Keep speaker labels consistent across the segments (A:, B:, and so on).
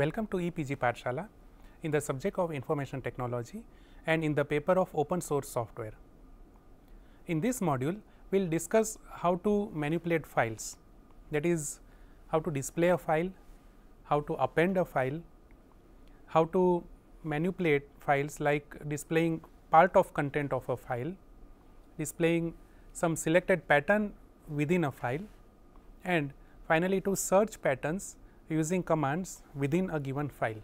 A: Welcome to EPG Parshala, in the subject of information technology and in the paper of open source software. In this module, we will discuss how to manipulate files that is how to display a file, how to append a file, how to manipulate files like displaying part of content of a file, displaying some selected pattern within a file and finally to search patterns using commands within a given file.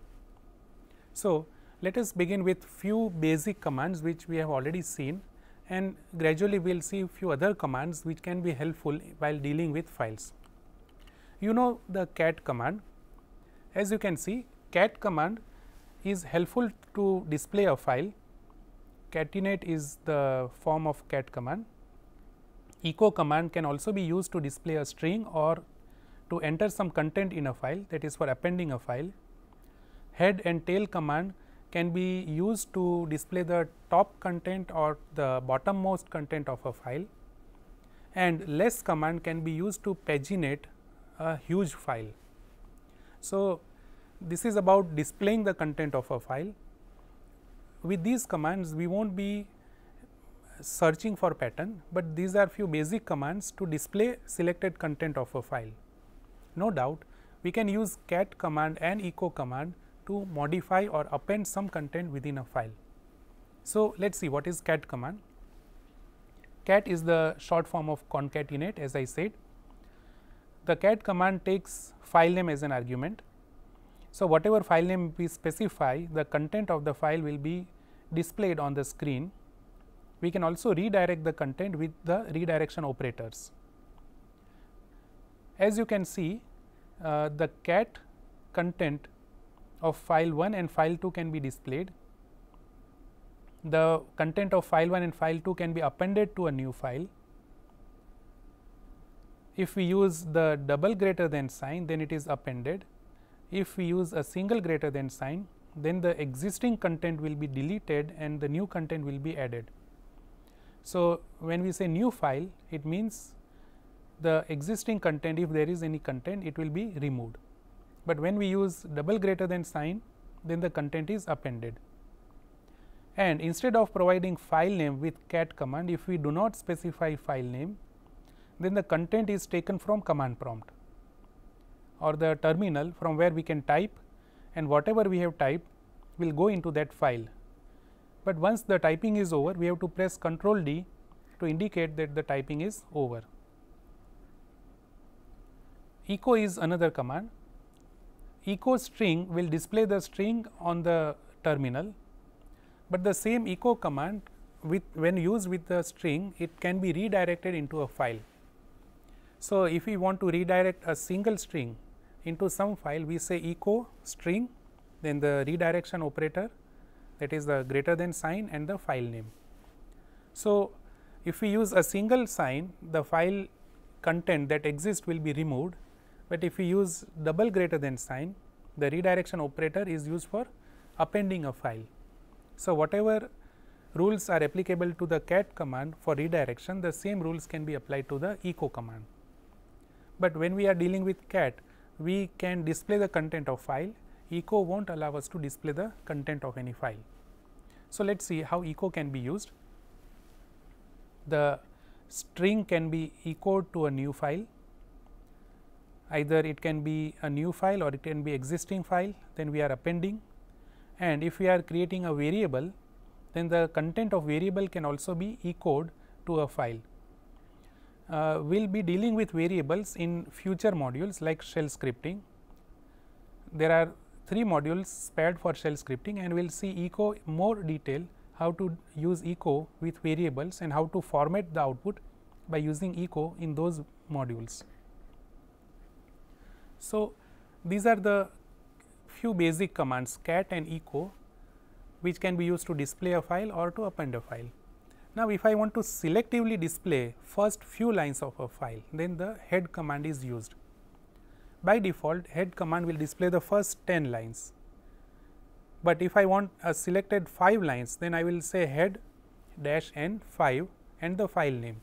A: So, let us begin with few basic commands which we have already seen and gradually we will see few other commands which can be helpful while dealing with files. You know the cat command. As you can see cat command is helpful to display a file. Catinate is the form of cat command. Echo command can also be used to display a string or to enter some content in a file that is for appending a file. Head and tail command can be used to display the top content or the bottommost content of a file and less command can be used to paginate a huge file. So, this is about displaying the content of a file. With these commands we will not be searching for pattern, but these are few basic commands to display selected content of a file. No doubt we can use cat command and echo command to modify or append some content within a file. So, let us see what is cat command. Cat is the short form of concatenate as I said. The cat command takes file name as an argument. So, whatever file name we specify the content of the file will be displayed on the screen. We can also redirect the content with the redirection operators. As you can see uh, the cat content of file 1 and file 2 can be displayed. The content of file 1 and file 2 can be appended to a new file. If we use the double greater than sign, then it is appended. If we use a single greater than sign, then the existing content will be deleted and the new content will be added. So, when we say new file, it means the existing content if there is any content it will be removed. But when we use double greater than sign then the content is appended. And instead of providing file name with cat command if we do not specify file name then the content is taken from command prompt or the terminal from where we can type and whatever we have typed will go into that file. But once the typing is over we have to press control D to indicate that the typing is over echo is another command. Echo string will display the string on the terminal, but the same echo command with when used with the string it can be redirected into a file. So, if we want to redirect a single string into some file we say echo string then the redirection operator that is the greater than sign and the file name. So, if we use a single sign the file content that exists will be removed but if we use double greater than sign, the redirection operator is used for appending a file. So, whatever rules are applicable to the cat command for redirection, the same rules can be applied to the echo command. But when we are dealing with cat, we can display the content of file, echo will not allow us to display the content of any file. So, let us see how echo can be used. The string can be echoed to a new file either it can be a new file or it can be existing file then we are appending and if we are creating a variable then the content of variable can also be echoed to a file. Uh, we will be dealing with variables in future modules like shell scripting. There are three modules spared for shell scripting and we will see echo more detail how to use echo with variables and how to format the output by using echo in those modules. So, these are the few basic commands cat and echo which can be used to display a file or to append a file. Now, if I want to selectively display first few lines of a file then the head command is used. By default head command will display the first 10 lines, but if I want a selected 5 lines then I will say head dash n 5 and the file name.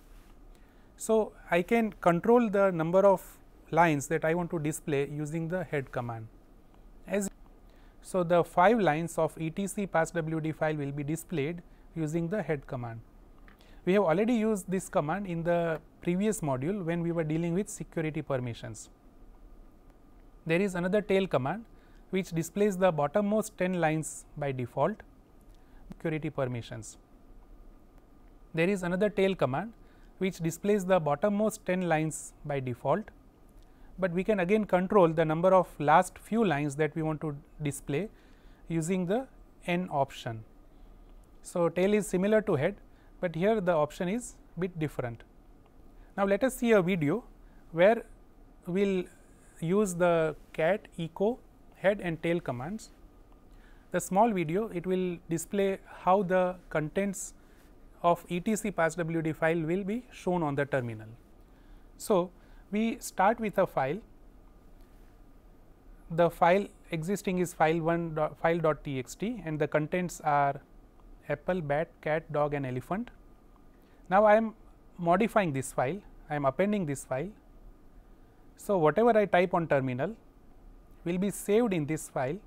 A: So, I can control the number of lines that I want to display using the head command. As so, the 5 lines of etc passwd file will be displayed using the head command. We have already used this command in the previous module when we were dealing with security permissions. There is another tail command which displays the bottommost 10 lines by default security permissions. There is another tail command which displays the bottommost 10 lines by default but we can again control the number of last few lines that we want to display using the n option. So, tail is similar to head, but here the option is bit different. Now, let us see a video where we will use the cat echo head and tail commands. The small video it will display how the contents of etc passwd file will be shown on the terminal. So, we start with a file. The file existing is file1 dot file dot txt and the contents are apple, bat, cat, dog and elephant. Now, I am modifying this file, I am appending this file. So, whatever I type on terminal will be saved in this file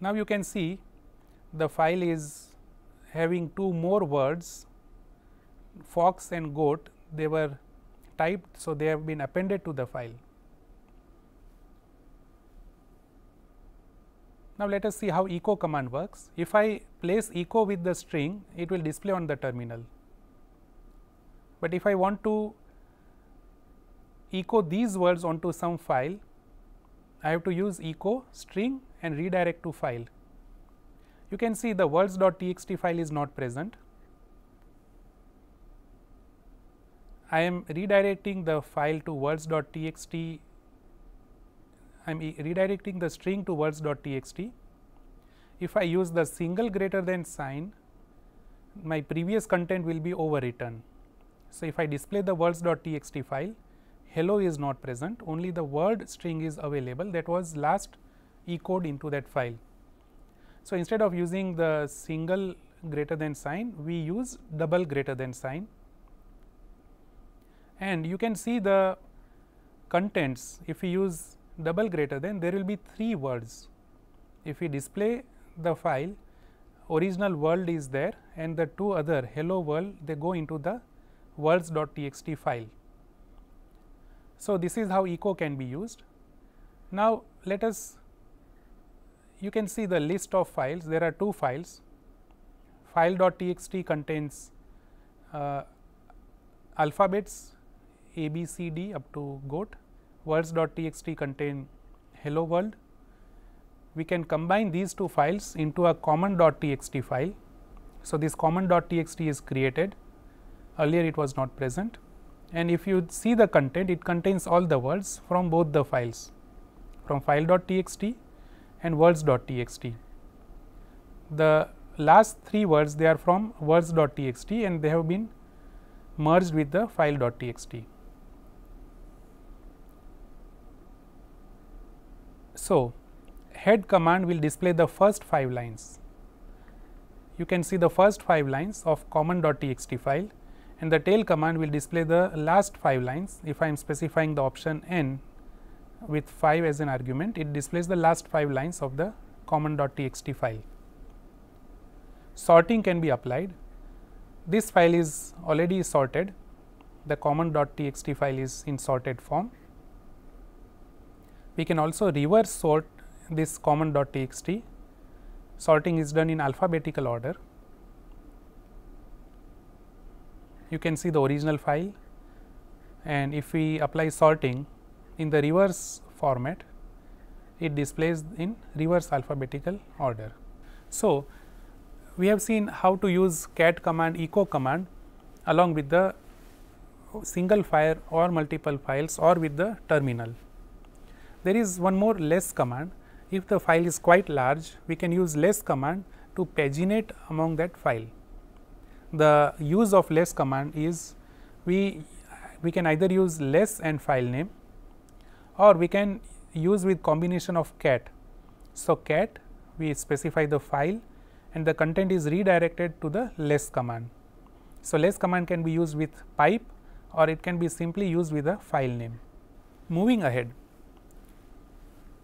A: now you can see the file is having two more words fox and goat they were typed. So, they have been appended to the file. Now, let us see how echo command works. If I place echo with the string, it will display on the terminal. But if I want to echo these words onto some file, I have to use echo string and redirect to file you can see the words.txt file is not present. I am redirecting the file to words.txt, I am redirecting the string to words.txt. If I use the single greater than sign, my previous content will be overwritten. So, if I display the words.txt file, hello is not present, only the word string is available that was last echoed into that file. So, instead of using the single greater than sign, we use double greater than sign and you can see the contents if we use double greater than there will be three words. If we display the file original world is there and the two other hello world they go into the worlds.txt file. So, this is how echo can be used. Now, let us you can see the list of files. There are two files. File.txt contains uh, alphabets A, B, C, D up to goat. Words.txt contain hello world. We can combine these two files into a common.txt file. So, this common.txt is created. Earlier it was not present and if you see the content it contains all the words from both the files from file.txt and words.txt. The last three words they are from words.txt and they have been merged with the file.txt. So, head command will display the first 5 lines. You can see the first 5 lines of common.txt file and the tail command will display the last 5 lines if I am specifying the option n with 5 as an argument, it displays the last 5 lines of the common.txt file. Sorting can be applied. This file is already sorted, the common.txt file is in sorted form. We can also reverse sort this common.txt. Sorting is done in alphabetical order. You can see the original file and if we apply sorting, in the reverse format it displays in reverse alphabetical order. So, we have seen how to use cat command echo command along with the single file or multiple files or with the terminal. There is one more less command if the file is quite large we can use less command to paginate among that file. The use of less command is we we can either use less and file name or we can use with combination of cat. So, cat we specify the file and the content is redirected to the less command. So, less command can be used with pipe or it can be simply used with a file name. Moving ahead,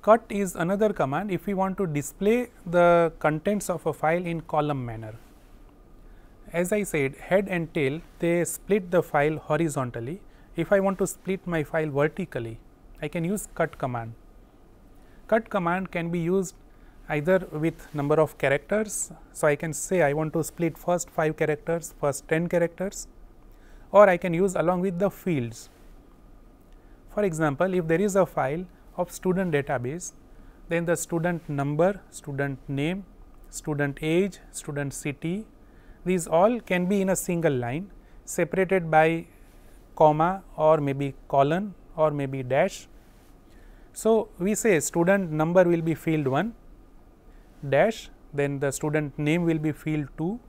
A: cut is another command if we want to display the contents of a file in column manner. As I said head and tail they split the file horizontally. If I want to split my file vertically I can use cut command. Cut command can be used either with number of characters. So, I can say I want to split first 5 characters, first 10 characters or I can use along with the fields. For example, if there is a file of student database, then the student number, student name, student age, student city, these all can be in a single line separated by comma or maybe colon or maybe dash so, we say student number will be field 1 dash then the student name will be field 2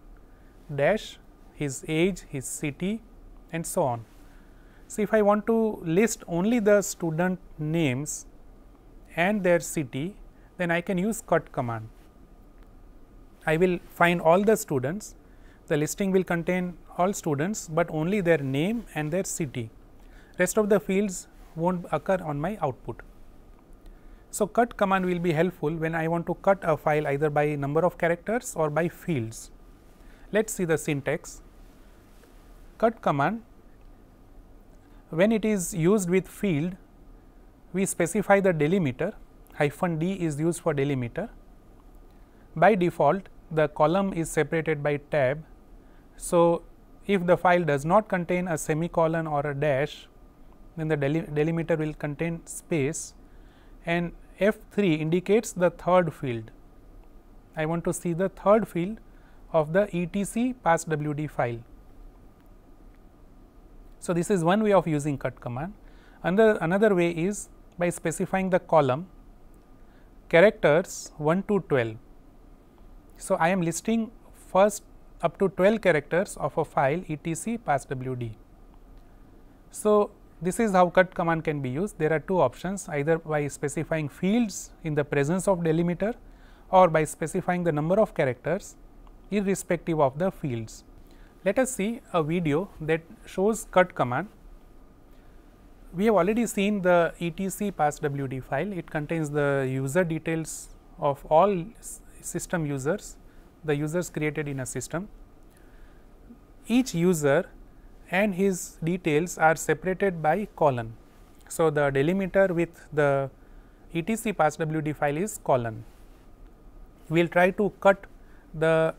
A: dash his age, his city and so on. So, if I want to list only the student names and their city, then I can use cut command. I will find all the students, the listing will contain all students, but only their name and their city. Rest of the fields will not occur on my output. So, cut command will be helpful when I want to cut a file either by number of characters or by fields. Let us see the syntax. Cut command when it is used with field we specify the delimiter hyphen d is used for delimiter. By default the column is separated by tab. So, if the file does not contain a semicolon or a dash then the delimiter will contain space and F 3 indicates the third field. I want to see the third field of the etc passwd file. So, this is one way of using cut command. Another, another way is by specifying the column characters 1 to 12. So, I am listing first up to 12 characters of a file etc passwd. So, this is how cut command can be used. There are two options either by specifying fields in the presence of delimiter or by specifying the number of characters irrespective of the fields. Let us see a video that shows cut command. We have already seen the etc passwd file. It contains the user details of all system users, the users created in a system. Each user and his details are separated by colon. So, the delimiter with the etc passwd file is colon. We will try to cut the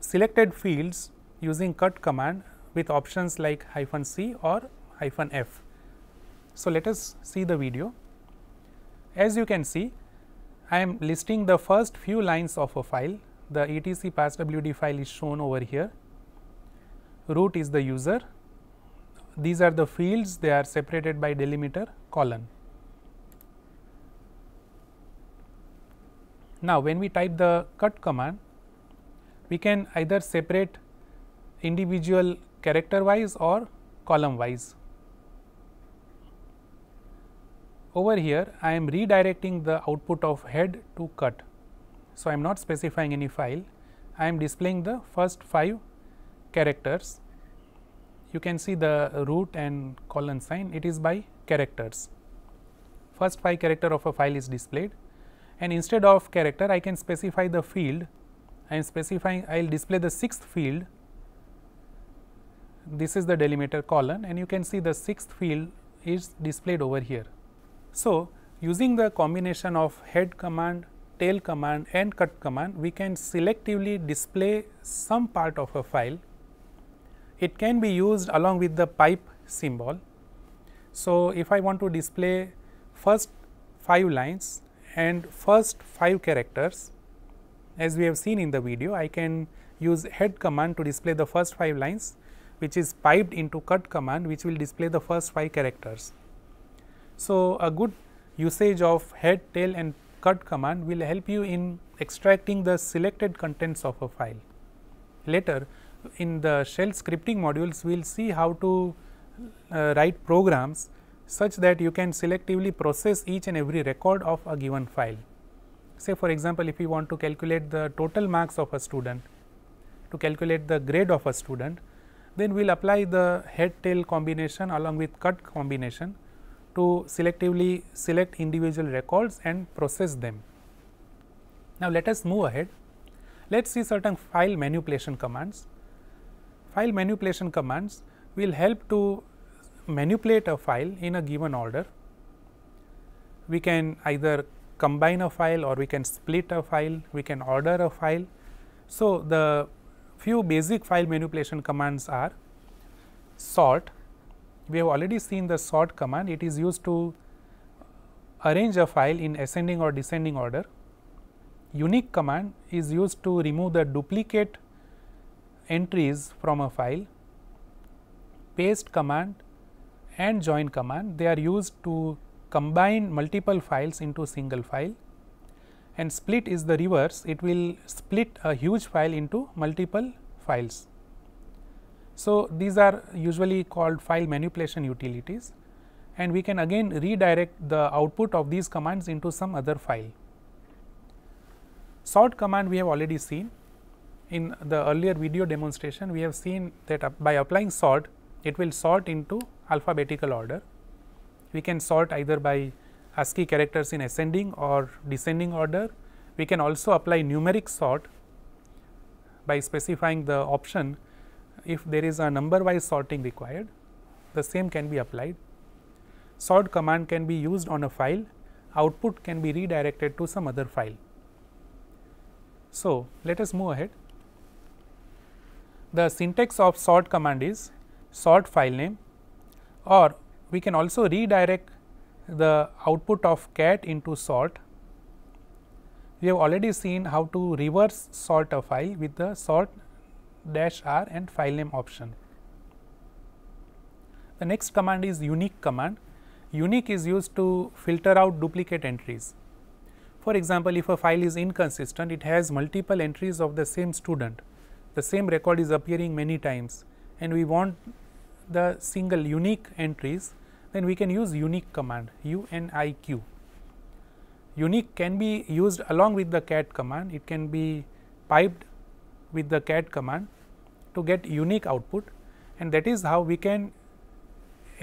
A: selected fields using cut command with options like hyphen c or hyphen f. So, let us see the video. As you can see, I am listing the first few lines of a file. The etc passwd file is shown over here. Root is the user these are the fields they are separated by delimiter colon. Now, when we type the cut command, we can either separate individual character wise or column wise. Over here, I am redirecting the output of head to cut. So, I am not specifying any file, I am displaying the first 5 characters you can see the root and colon sign it is by characters. First 5 character of a file is displayed and instead of character I can specify the field I am specifying I will display the sixth field this is the delimiter colon and you can see the sixth field is displayed over here. So, using the combination of head command, tail command and cut command we can selectively display some part of a file it can be used along with the pipe symbol. So, if I want to display first 5 lines and first 5 characters as we have seen in the video I can use head command to display the first 5 lines which is piped into cut command which will display the first 5 characters. So, a good usage of head, tail and cut command will help you in extracting the selected contents of a file. Later in the shell scripting modules we will see how to uh, write programs such that you can selectively process each and every record of a given file. Say for example, if you want to calculate the total marks of a student, to calculate the grade of a student, then we will apply the head tail combination along with cut combination to selectively select individual records and process them. Now, let us move ahead. Let us see certain file manipulation commands. File manipulation commands will help to manipulate a file in a given order. We can either combine a file or we can split a file, we can order a file. So, the few basic file manipulation commands are sort. We have already seen the sort command, it is used to arrange a file in ascending or descending order. Unique command is used to remove the duplicate entries from a file, paste command and join command, they are used to combine multiple files into single file and split is the reverse, it will split a huge file into multiple files. So, these are usually called file manipulation utilities and we can again redirect the output of these commands into some other file. Sort command we have already seen in the earlier video demonstration we have seen that by applying sort it will sort into alphabetical order. We can sort either by ASCII characters in ascending or descending order. We can also apply numeric sort by specifying the option if there is a number wise sorting required the same can be applied. Sort command can be used on a file output can be redirected to some other file. So, let us move ahead. The syntax of sort command is sort file name or we can also redirect the output of cat into sort. We have already seen how to reverse sort a file with the sort dash r and file name option. The next command is unique command. Unique is used to filter out duplicate entries. For example, if a file is inconsistent, it has multiple entries of the same student the same record is appearing many times and we want the single unique entries then we can use unique command uniq. Unique can be used along with the cat command it can be piped with the cat command to get unique output and that is how we can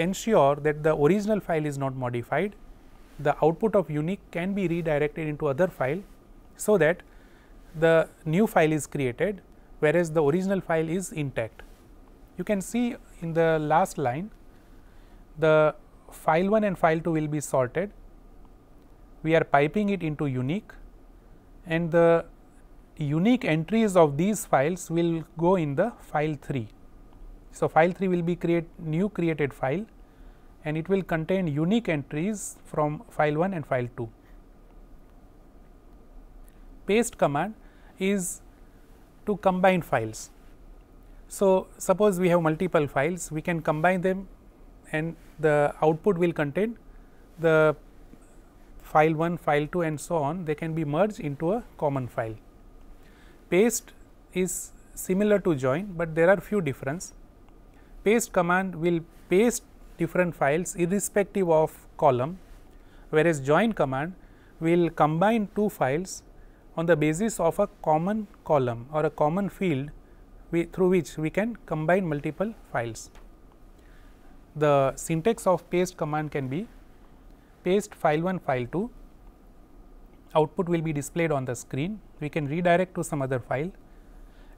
A: ensure that the original file is not modified the output of unique can be redirected into other file so that the new file is created whereas the original file is intact. You can see in the last line the file 1 and file 2 will be sorted. We are piping it into unique and the unique entries of these files will go in the file 3. So, file 3 will be create new created file and it will contain unique entries from file 1 and file 2. Paste command is to combine files. So, suppose we have multiple files, we can combine them and the output will contain the file 1, file 2 and so on, they can be merged into a common file. Paste is similar to join, but there are few difference. Paste command will paste different files irrespective of column, whereas join command will combine two files on the basis of a common column or a common field we, through which we can combine multiple files. The syntax of paste command can be paste file 1 file 2 output will be displayed on the screen we can redirect to some other file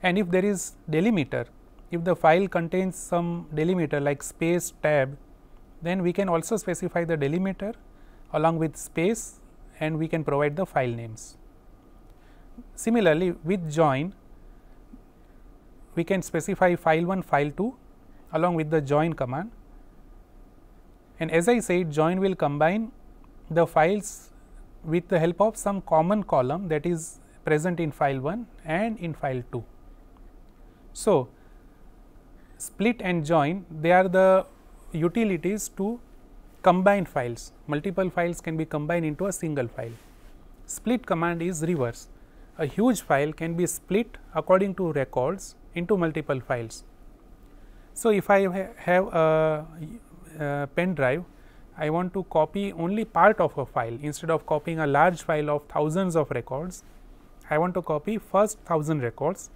A: and if there is delimiter if the file contains some delimiter like space tab then we can also specify the delimiter along with space and we can provide the file names. Similarly, with join we can specify file 1 file 2 along with the join command and as I said join will combine the files with the help of some common column that is present in file 1 and in file 2. So, split and join they are the utilities to combine files multiple files can be combined into a single file. Split command is reverse a huge file can be split according to records into multiple files. So, if I ha have a, a pen drive, I want to copy only part of a file instead of copying a large file of thousands of records. I want to copy first thousand records.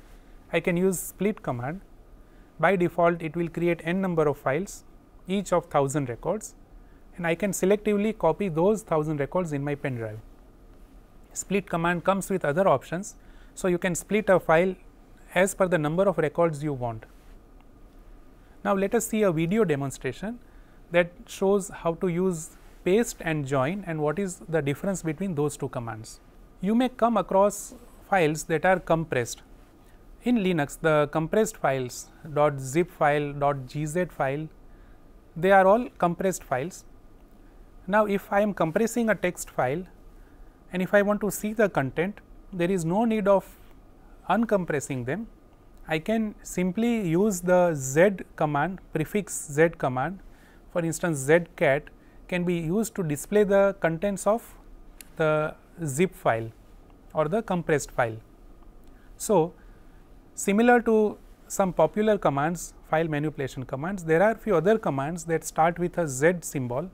A: I can use split command. By default, it will create n number of files, each of thousand records, and I can selectively copy those thousand records in my pen drive split command comes with other options. So, you can split a file as per the number of records you want. Now, let us see a video demonstration that shows how to use paste and join and what is the difference between those two commands. You may come across files that are compressed. In Linux, the compressed files .zip file, .gz file, they are all compressed files. Now, if I am compressing a text file, and if I want to see the content there is no need of uncompressing them. I can simply use the z command prefix z command for instance z cat can be used to display the contents of the zip file or the compressed file. So, similar to some popular commands file manipulation commands there are few other commands that start with a z symbol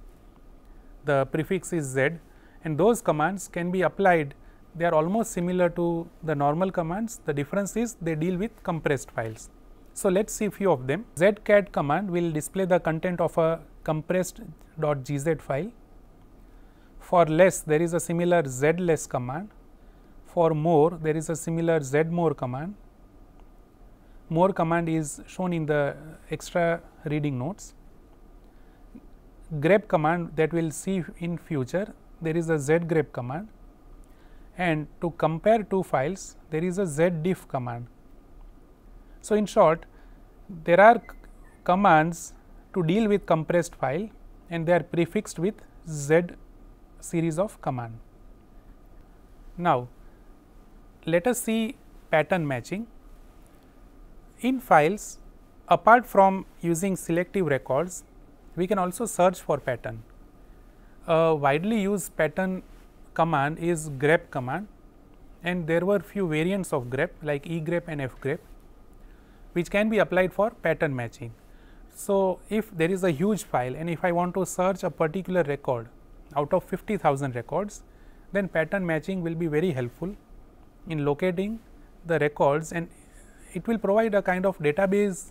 A: the prefix is z and those commands can be applied they are almost similar to the normal commands the difference is they deal with compressed files. So, let us see few of them zcat command will display the content of a compressed.gz file for less there is a similar zless command for more there is a similar zmore command more command is shown in the extra reading notes grep command that we will see in future there is a zgrep command and to compare two files there is a zdiff command. So, in short there are commands to deal with compressed file and they are prefixed with z series of command. Now, let us see pattern matching. In files apart from using selective records we can also search for pattern a widely used pattern command is grep command and there were few variants of grep like egrep and fgrep which can be applied for pattern matching. So, if there is a huge file and if I want to search a particular record out of 50,000 records, then pattern matching will be very helpful in locating the records and it will provide a kind of database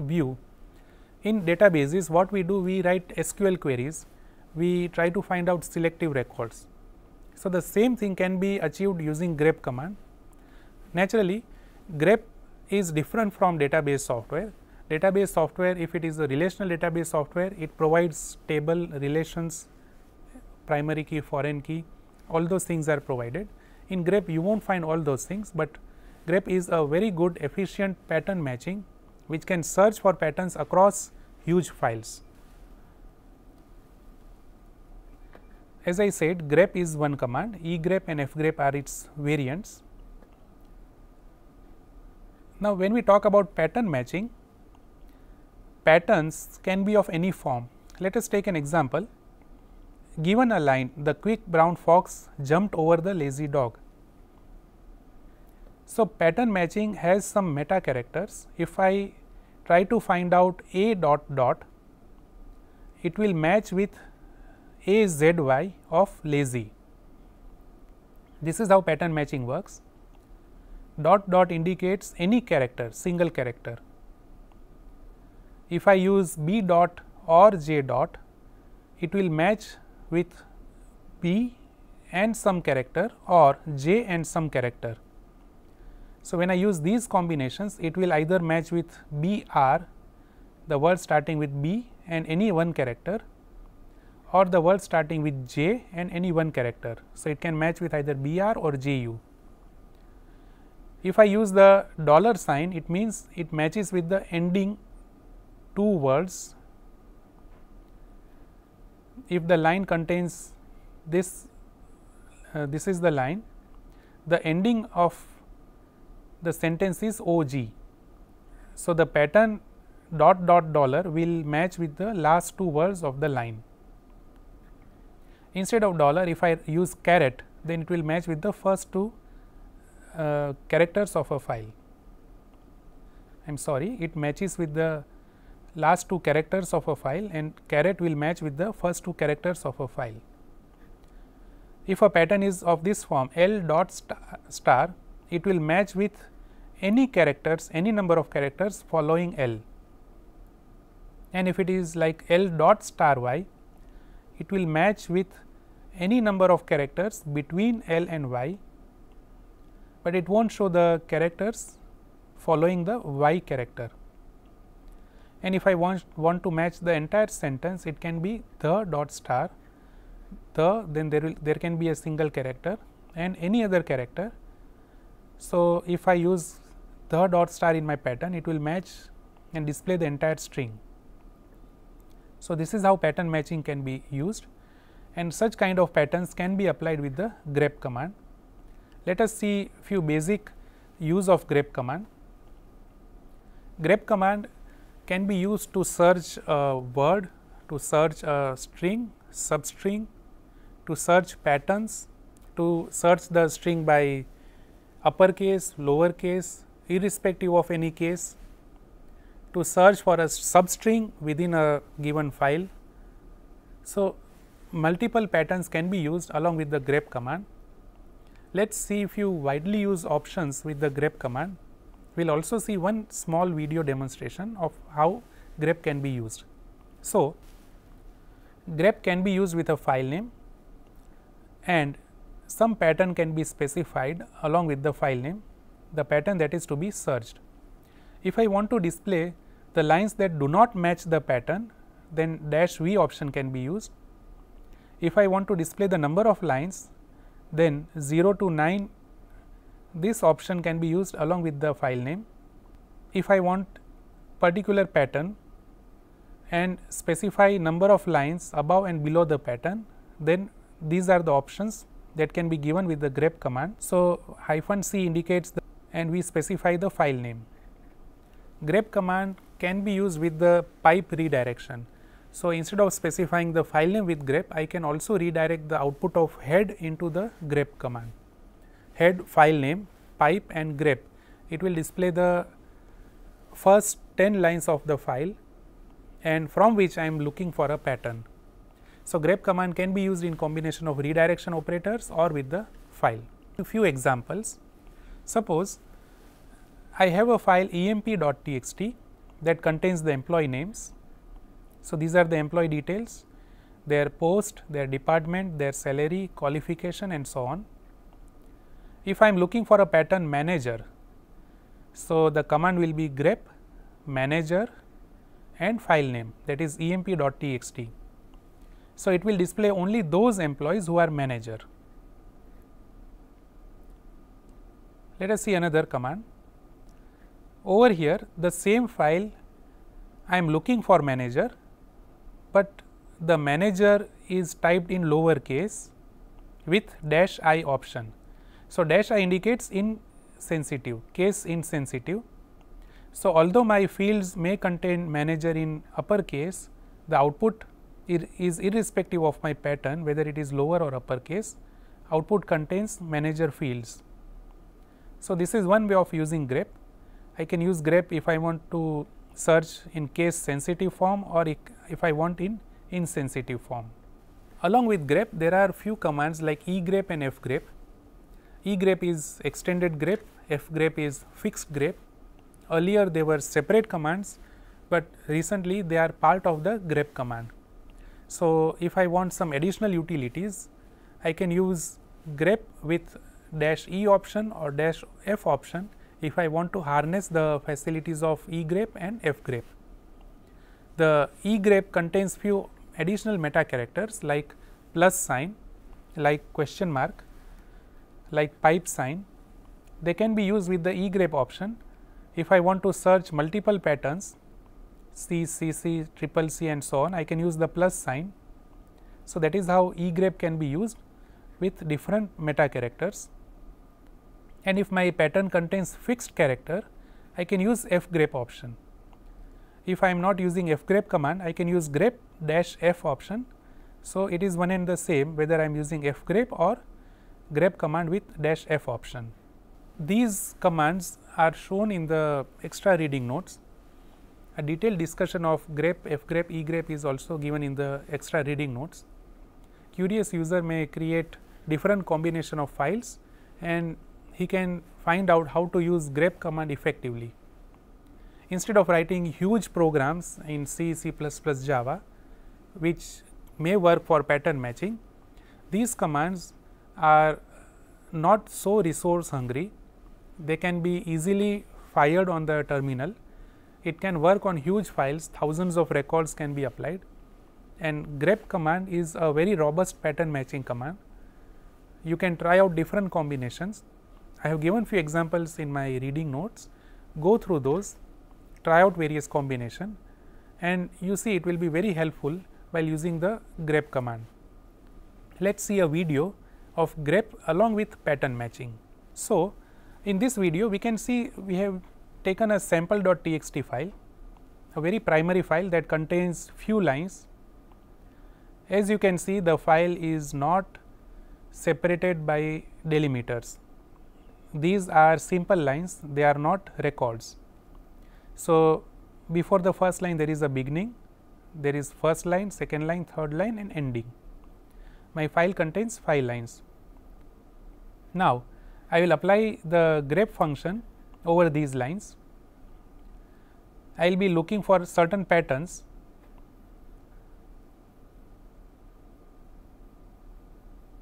A: view. In databases what we do we write SQL queries we try to find out selective records. So, the same thing can be achieved using grep command. Naturally, grep is different from database software. Database software if it is a relational database software it provides table relations primary key foreign key all those things are provided. In grep you will not find all those things, but grep is a very good efficient pattern matching which can search for patterns across huge files. as I said grep is one command, egrep and fgrep are its variants. Now, when we talk about pattern matching, patterns can be of any form. Let us take an example. Given a line, the quick brown fox jumped over the lazy dog. So, pattern matching has some meta characters. If I try to find out A dot dot, it will match with a z y of lazy. This is how pattern matching works. Dot dot indicates any character, single character. If I use B dot or J dot, it will match with B and some character or J and some character. So, when I use these combinations, it will either match with B R, the word starting with B and any one character or the word starting with J and any one character. So, it can match with either BR or JU. If I use the dollar sign, it means it matches with the ending two words. If the line contains this, uh, this is the line, the ending of the sentence is OG. So, the pattern dot dot dollar will match with the last two words of the line instead of dollar if I use caret then it will match with the first two uh, characters of a file. I am sorry it matches with the last two characters of a file and caret will match with the first two characters of a file. If a pattern is of this form L dot star, star it will match with any characters any number of characters following L and if it is like L dot star y it will match with any number of characters between L and Y, but it will not show the characters following the Y character. And if I want, want to match the entire sentence, it can be the dot star, the then there will there can be a single character and any other character. So, if I use the dot star in my pattern, it will match and display the entire string. So, this is how pattern matching can be used and such kind of patterns can be applied with the grep command. Let us see few basic use of grep command. Grep command can be used to search a word, to search a string, substring, to search patterns, to search the string by uppercase, lowercase, irrespective of any case to search for a substring within a given file. So, multiple patterns can be used along with the grep command. Let us see a few widely used options with the grep command. We will also see one small video demonstration of how grep can be used. So, grep can be used with a file name and some pattern can be specified along with the file name, the pattern that is to be searched. If I want to display the lines that do not match the pattern then dash v option can be used. If I want to display the number of lines then 0 to 9 this option can be used along with the file name. If I want particular pattern and specify number of lines above and below the pattern then these are the options that can be given with the grep command. So, hyphen c indicates the and we specify the file name. grep command can be used with the pipe redirection. So, instead of specifying the file name with grep, I can also redirect the output of head into the grep command. Head, file name, pipe and grep. It will display the first 10 lines of the file and from which I am looking for a pattern. So, grep command can be used in combination of redirection operators or with the file. A few examples. Suppose I have a file emp.txt that contains the employee names. So, these are the employee details, their post, their department, their salary, qualification and so on. If I am looking for a pattern manager, so the command will be grep manager and file name that is emp.txt. So, it will display only those employees who are manager. Let us see another command over here the same file I am looking for manager, but the manager is typed in lower case with dash i option. So, dash i indicates insensitive case insensitive. So, although my fields may contain manager in upper case, the output is irrespective of my pattern whether it is lower or upper case output contains manager fields. So, this is one way of using grep. I can use grep if I want to search in case sensitive form or if I want in insensitive form. Along with grep there are few commands like egrep and fgrep. egrep is extended grep, fgrep is fixed grep. Earlier they were separate commands, but recently they are part of the grep command. So, if I want some additional utilities, I can use grep with dash e option or dash f option if I want to harness the facilities of E grape and F grape. The E grape contains few additional meta characters like plus sign, like question mark, like pipe sign. They can be used with the E grape option. If I want to search multiple patterns C, C, C, triple C and so on, I can use the plus sign. So, that is how E grape can be used with different meta characters and if my pattern contains fixed character, I can use fgrep option. If I am not using fgrep command, I can use grep dash f option. So, it is one and the same whether I am using fgrep or grep command with dash f option. These commands are shown in the extra reading notes. A detailed discussion of grep, fgrep, egrep is also given in the extra reading notes. Curious user may create different combination of files and he can find out how to use grep command effectively. Instead of writing huge programs in C, C++, Java, which may work for pattern matching, these commands are not so resource hungry. They can be easily fired on the terminal. It can work on huge files, thousands of records can be applied and grep command is a very robust pattern matching command. You can try out different combinations I have given few examples in my reading notes, go through those, try out various combination and you see it will be very helpful while using the grep command. Let us see a video of grep along with pattern matching. So, in this video we can see we have taken a sample.txt file, a very primary file that contains few lines. As you can see the file is not separated by delimiters these are simple lines they are not records. So, before the first line there is a beginning, there is first line, second line, third line and ending. My file contains 5 lines. Now, I will apply the grep function over these lines. I will be looking for certain patterns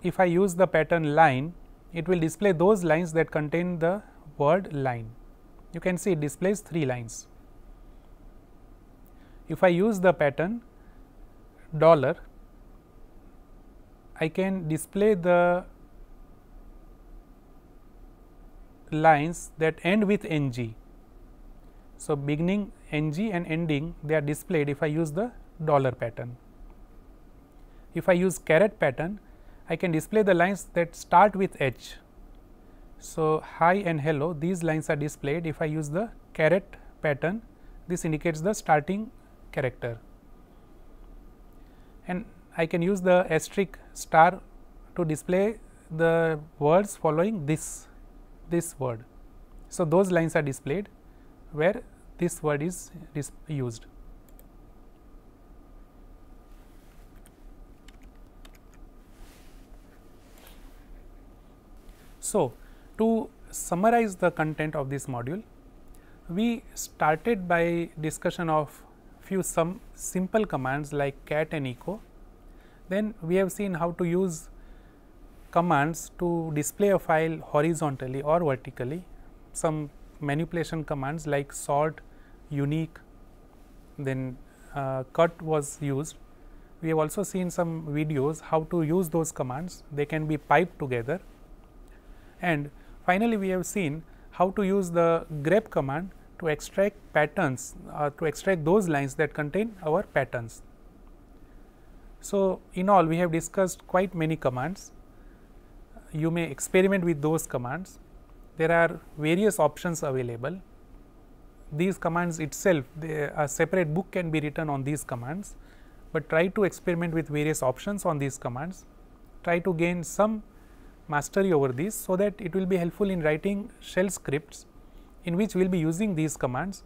A: if I use the pattern line it will display those lines that contain the word line. You can see it displays 3 lines. If I use the pattern dollar, I can display the lines that end with ng. So, beginning ng and ending they are displayed if I use the dollar pattern. If I use caret pattern, I can display the lines that start with H. So, hi and hello these lines are displayed if I use the caret pattern this indicates the starting character and I can use the asterisk star to display the words following this this word. So, those lines are displayed where this word is used. So, to summarize the content of this module, we started by discussion of few some simple commands like cat and echo. Then we have seen how to use commands to display a file horizontally or vertically, some manipulation commands like sort, unique, then uh, cut was used. We have also seen some videos how to use those commands, they can be piped together and finally, we have seen how to use the grep command to extract patterns uh, to extract those lines that contain our patterns. So, in all we have discussed quite many commands. You may experiment with those commands. There are various options available. These commands itself they, a separate book can be written on these commands, but try to experiment with various options on these commands. Try to gain some mastery over these so that it will be helpful in writing shell scripts in which we will be using these commands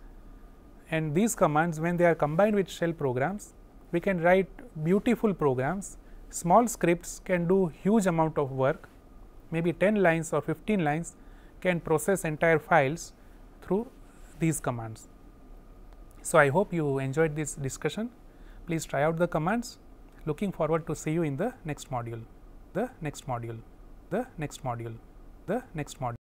A: and these commands when they are combined with shell programs we can write beautiful programs small scripts can do huge amount of work maybe 10 lines or 15 lines can process entire files through these commands. So, I hope you enjoyed this discussion please try out the commands looking forward to see you in the next module the next module the next module the next module